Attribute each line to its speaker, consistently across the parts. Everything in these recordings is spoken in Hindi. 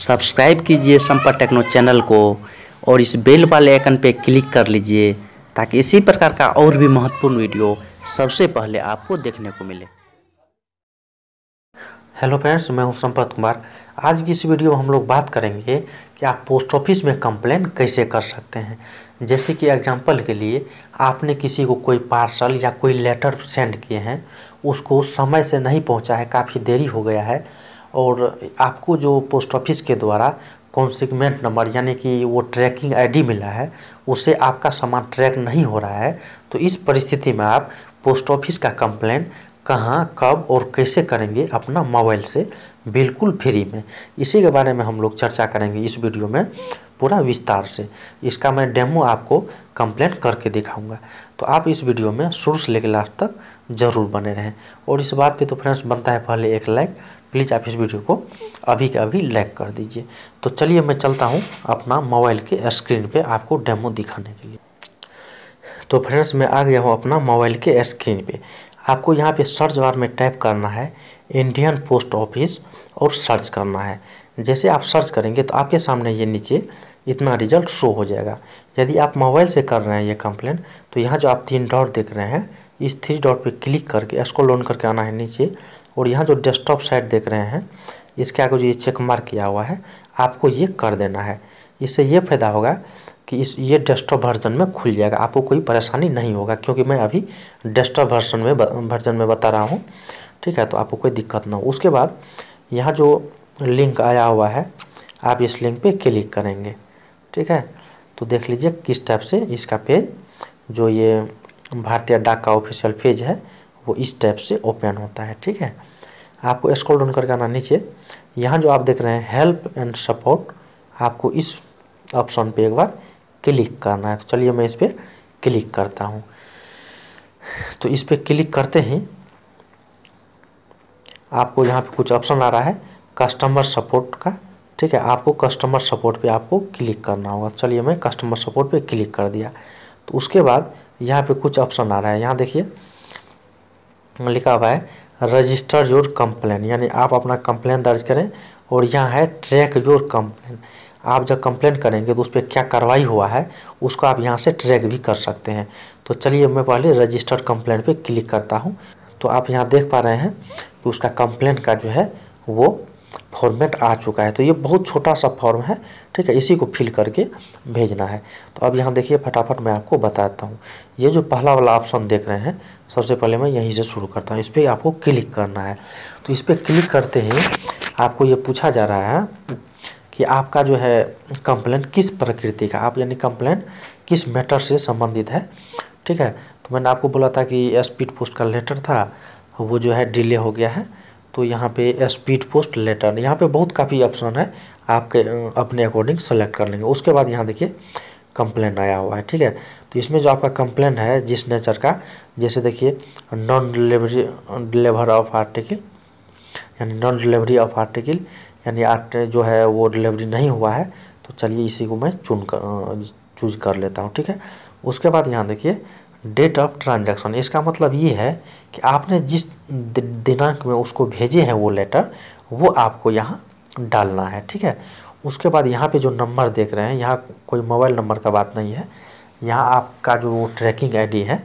Speaker 1: सब्सक्राइब कीजिए संपर्क टेक्नो चैनल को और इस बेल वाले आइकन पे क्लिक कर लीजिए ताकि इसी प्रकार का और भी महत्वपूर्ण वीडियो सबसे पहले आपको देखने को मिले हेलो फ्रेंड्स मैं हूं संपत कुमार आज की इस वीडियो में हम लोग बात करेंगे कि आप पोस्ट ऑफिस में कंप्लेन कैसे कर सकते हैं जैसे कि एग्जांपल के लिए आपने किसी को कोई पार्सल या कोई लेटर सेंड किए हैं उसको समय से नहीं पहुंचा है काफ़ी देरी हो गया है और आपको जो पोस्ट ऑफिस के द्वारा कॉन्सिगमेंट नंबर यानी कि वो ट्रैकिंग आईडी मिला है उससे आपका सामान ट्रैक नहीं हो रहा है तो इस परिस्थिति में आप पोस्ट ऑफिस का कंप्लेंट कहाँ कब और कैसे करेंगे अपना मोबाइल से बिल्कुल फ्री में इसी के बारे में हम लोग चर्चा करेंगे इस वीडियो में पूरा विस्तार से इसका मैं डेमो आपको कंप्लेंट करके दिखाऊंगा तो आप इस वीडियो में शुरू से लेकर लास्ट तक ज़रूर बने रहें और इस बात पे तो फ्रेंड्स बनता है पहले एक लाइक प्लीज़ आप इस वीडियो को अभी के अभी लाइक कर दीजिए तो चलिए मैं चलता हूँ अपना मोबाइल के स्क्रीन पे आपको डेमो दिखाने के लिए तो फ्रेंड्स मैं आ गया हूँ अपना मोबाइल के स्क्रीन पे आपको यहाँ पे सर्च बार में टाइप करना है इंडियन पोस्ट ऑफिस और सर्च करना है जैसे आप सर्च करेंगे तो आपके सामने ये नीचे इतना रिजल्ट शो हो जाएगा यदि आप मोबाइल से कर रहे हैं ये कंप्लेन तो यहाँ जो आप तीन डॉट देख रहे हैं इस थ्री डॉट पे क्लिक करके इसको लोन करके आना है नीचे और यहाँ जो डेस्कटॉप साइड देख रहे हैं इसके आगे जो ये चेक मार्क किया हुआ है आपको ये कर देना है इससे ये फायदा होगा कि इस ये डेस्कटॉप वर्जन में खुल जाएगा आपको कोई परेशानी नहीं होगा क्योंकि मैं अभी डेस्कटॉप वर्जन में वर्जन में बता रहा हूँ ठीक है तो आपको कोई दिक्कत ना हो उसके बाद यहाँ जो लिंक आया हुआ है आप इस लिंक पे क्लिक करेंगे ठीक है तो देख लीजिए किस टाइप से इसका पेज जो ये भारतीय डाक का ऑफिशियल पेज है वो इस टाइप से ओपन होता है ठीक है आपको स्क्रॉल डाउन करके आना नीचे यहाँ जो आप देख रहे हैं हेल्प एंड सपोर्ट आपको इस ऑप्शन पे एक बार क्लिक करना है तो चलिए मैं इस पर क्लिक करता हूँ तो इस पर क्लिक करते ही आपको यहाँ पे कुछ ऑप्शन आ रहा है कस्टमर सपोर्ट का ठीक है आपको कस्टमर सपोर्ट पे आपको क्लिक करना होगा तो चलिए मैं कस्टमर सपोर्ट पे क्लिक कर दिया तो उसके बाद यहाँ पे कुछ ऑप्शन आ रहा है यहाँ देखिए लिखा हुआ है रजिस्टर योर कंप्लेन यानी आप अपना कंप्लेन दर्ज करें और यहाँ है ट्रैक योर कंप्लेन आप जब कंप्लेन करेंगे तो उस पर क्या कार्रवाई हुआ है उसको आप यहाँ से ट्रैक भी कर सकते हैं तो चलिए मैं पहले रजिस्टर्ड कंप्लेन पे क्लिक करता हूँ तो आप यहाँ देख पा रहे हैं कि उसका कंप्लेन का जो है वो फॉर्मेट आ चुका है तो ये बहुत छोटा सा फॉर्म है ठीक है इसी को फिल करके भेजना है तो अब यहाँ देखिए फटाफट मैं आपको बताता हूँ ये जो पहला वाला ऑप्शन देख रहे हैं सबसे पहले मैं यहीं से शुरू करता हूँ इस पर आपको क्लिक करना है तो इस पर क्लिक करते ही आपको ये पूछा जा रहा है कि आपका जो है कंप्लेंट किस प्रकृति का आप यानी कंप्लेंट किस मैटर से संबंधित है ठीक है तो मैंने आपको बोला था कि स्पीड पोस्ट का लेटर था वो जो है डिले हो गया है तो यहाँ पे स्पीड पोस्ट लेटर यहाँ पे बहुत काफ़ी ऑप्शन है आपके अपने अकॉर्डिंग सेलेक्ट कर लेंगे उसके बाद यहाँ देखिए कंप्लेंट आया हुआ है ठीक है तो इसमें जो आपका कंप्लेन है जिस नेचर का जैसे देखिए non delivery deliver of article यानी नॉन डिलीवरी ऑफ आर्टिकल यानी आर्ट जो है वो डिलीवरी नहीं हुआ है तो चलिए इसी को मैं चुन कर चूज कर लेता हूँ ठीक है उसके बाद यहाँ देखिए डेट ऑफ ट्रांजैक्शन इसका मतलब ये है कि आपने जिस दिनांक में उसको भेजे हैं वो लेटर वो आपको यहाँ डालना है ठीक है उसके बाद यहाँ पे जो नंबर देख रहे हैं यहाँ कोई मोबाइल नंबर का बात नहीं है यहाँ आपका जो ट्रैकिंग आईडी है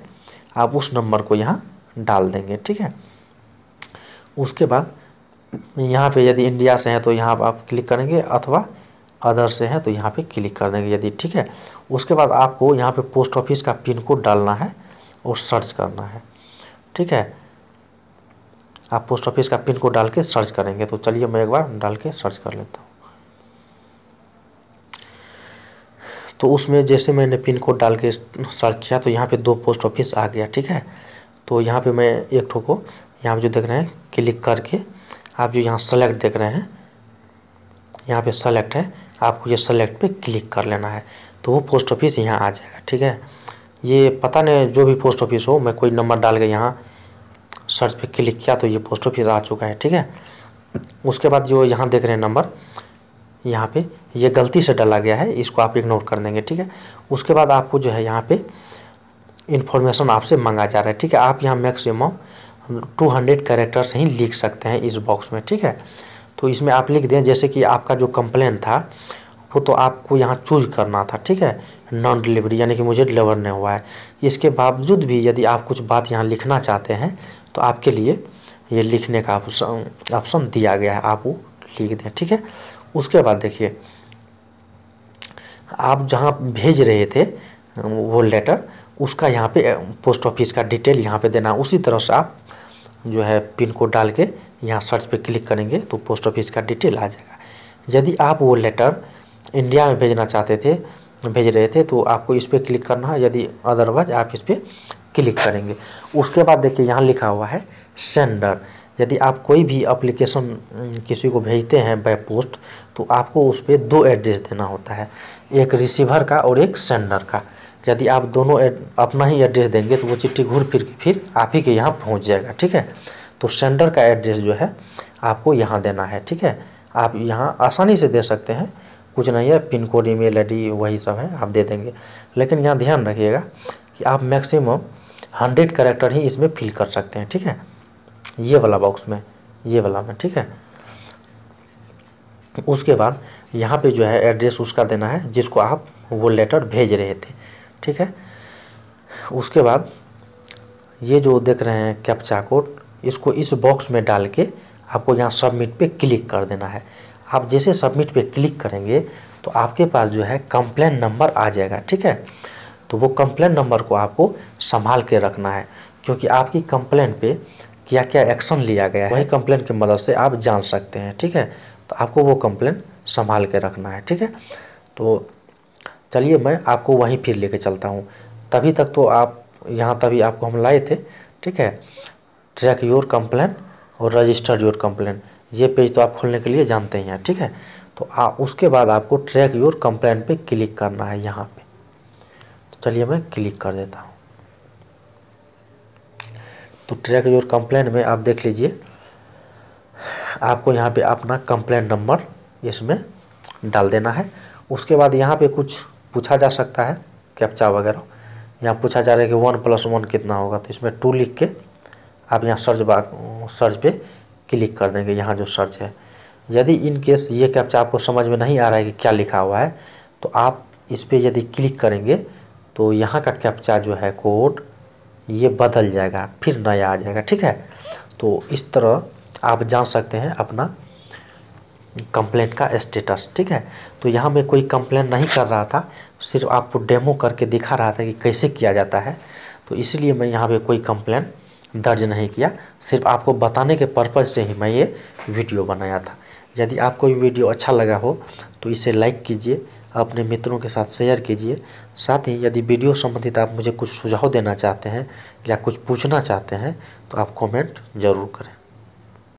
Speaker 1: आप उस नंबर को यहाँ डाल देंगे ठीक है उसके बाद यहाँ पे यदि इंडिया से हैं तो यहाँ आप क्लिक करेंगे अथवा अदर से हैं तो यहाँ पे क्लिक कर देंगे यदि ठीक है उसके बाद आपको यहाँ पे पोस्ट ऑफिस का पिन कोड डालना है और सर्च करना है ठीक है आप पोस्ट ऑफिस का पिन कोड डाल के सर्च करेंगे तो चलिए मैं एक बार डाल के सर्च कर लेता हूँ तो उसमें जैसे मैंने पिन कोड डाल के सर्च किया तो यहाँ पर दो पोस्ट ऑफिस आ गया ठीक है तो यहाँ पर मैं एक ठो को यहाँ पर जो देख रहे हैं क्लिक करके आप जो यहाँ सेलेक्ट देख रहे हैं यहाँ पे सेलेक्ट है आपको ये सेलेक्ट पे क्लिक कर लेना है तो वो पोस्ट ऑफिस यहाँ आ जाएगा ठीक है ये पता नहीं जो भी पोस्ट ऑफिस हो मैं कोई नंबर डाल के यहाँ सर्च पे क्लिक किया तो ये पोस्ट ऑफिस आ चुका है ठीक है उसके बाद जो यहाँ देख रहे हैं नंबर यहाँ पे ये गलती से डाला गया है इसको आप इग्नोर कर देंगे ठीक है उसके बाद आपको जो है यहाँ पे इन्फॉर्मेशन आपसे मंगा जा रहा है ठीक है आप यहाँ मैक्सिमम 200 कैरेक्टर्स ही लिख सकते हैं इस बॉक्स में ठीक है तो इसमें आप लिख दें जैसे कि आपका जो कंप्लेन था वो तो आपको यहाँ चूज करना था ठीक है नॉन डिलीवरी यानी कि मुझे डिलीवर नहीं हुआ है इसके बावजूद भी यदि आप कुछ बात यहाँ लिखना चाहते हैं तो आपके लिए ये लिखने का ऑप्शन दिया गया है आप वो लिख दें ठीक है उसके बाद देखिए आप जहाँ भेज रहे थे वो लेटर उसका यहाँ पे पोस्ट ऑफिस का डिटेल यहाँ पे देना उसी तरह से आप जो है पिन कोड डाल के यहाँ सर्च पे क्लिक करेंगे तो पोस्ट ऑफिस का डिटेल आ जाएगा यदि आप वो लेटर इंडिया में भेजना चाहते थे भेज रहे थे तो आपको इस पर क्लिक करना है यदि अदरवाइज आप इस पर क्लिक करेंगे उसके बाद देखिए यहाँ लिखा हुआ है सेंडर यदि आप कोई भी अप्लीकेशन किसी को भेजते हैं बाई पोस्ट तो आपको उस पर दो एड्रेस देना होता है एक रिसीवर का और एक सेंडर का यदि आप दोनों अपना ही एड्रेस देंगे तो वो चिट्ठी घूर फिर के फिर आप ही के यहाँ पहुँच जाएगा ठीक है तो सेंडर का एड्रेस जो है आपको यहाँ देना है ठीक है आप यहाँ आसानी से दे सकते हैं कुछ नहीं है पिन कोड ईमेल आईडी वही सब है आप दे देंगे लेकिन यहाँ ध्यान रखिएगा कि आप मैक्सिमम हंड्रेड करेक्टर ही इसमें फिल कर सकते हैं ठीक है ये वाला बॉक्स में ये वाला में ठीक है उसके बाद यहाँ पे जो है एड्रेस उसका देना है जिसको आप वो लेटर भेज रहे थे ठीक है उसके बाद ये जो देख रहे हैं कैप्चा कोड इसको इस बॉक्स में डाल के आपको यहाँ सबमिट पे क्लिक कर देना है आप जैसे सबमिट पे क्लिक करेंगे तो आपके पास जो है कंप्लेन नंबर आ जाएगा ठीक है तो वो कंप्लेन नंबर को आपको संभाल के रखना है क्योंकि आपकी कंप्लेन पे क्या क्या एक्शन लिया गया है वही कंप्लेन की मदद से आप जान सकते हैं ठीक है तो आपको वो कंप्लेन संभाल के रखना है ठीक है तो चलिए मैं आपको वहीं फिर लेके चलता हूँ तभी तक तो आप यहाँ तभी आपको हम लाए थे ठीक है ट्रैक योर कंप्लेन और रजिस्टर योर कंप्लेन ये पेज तो आप खोलने के लिए जानते ही हैं ठीक है तो आ, उसके बाद आपको ट्रैक योर कंप्लेन पे क्लिक करना है यहाँ पे तो चलिए मैं क्लिक कर देता हूँ तो ट्रैक योर कंप्लेन में आप देख लीजिए आपको यहाँ पे अपना कंप्लेन नंबर इसमें डाल देना है उसके बाद यहाँ पे कुछ पूछा जा सकता है कैप्चा वगैरह यहाँ पूछा जा रहा है कि वन प्लस वन कितना होगा तो इसमें टू लिख के आप यहाँ सर्च बा सर्च पे क्लिक कर देंगे यहाँ जो सर्च है यदि इन केस ये कैप्चा आपको समझ में नहीं आ रहा है कि क्या लिखा हुआ है तो आप इस पर यदि क्लिक करेंगे तो यहाँ का कैप्चा जो है कोड ये बदल जाएगा फिर नया आ जाएगा ठीक है तो इस तरह आप जान सकते हैं अपना कंप्लेंट का स्टेटस ठीक है तो यहाँ मैं कोई कंप्लेंट नहीं कर रहा था सिर्फ आपको डेमो करके दिखा रहा था कि कैसे किया जाता है तो इसलिए मैं यहाँ पे कोई कंप्लेंट दर्ज नहीं किया सिर्फ आपको बताने के पर्पज़ से ही मैं ये वीडियो बनाया था यदि आपको ये वीडियो अच्छा लगा हो तो इसे लाइक कीजिए अपने मित्रों के साथ शेयर कीजिए साथ ही यदि वीडियो संबंधित आप मुझे कुछ सुझाव देना चाहते हैं या कुछ पूछना चाहते हैं तो आप कमेंट ज़रूर करें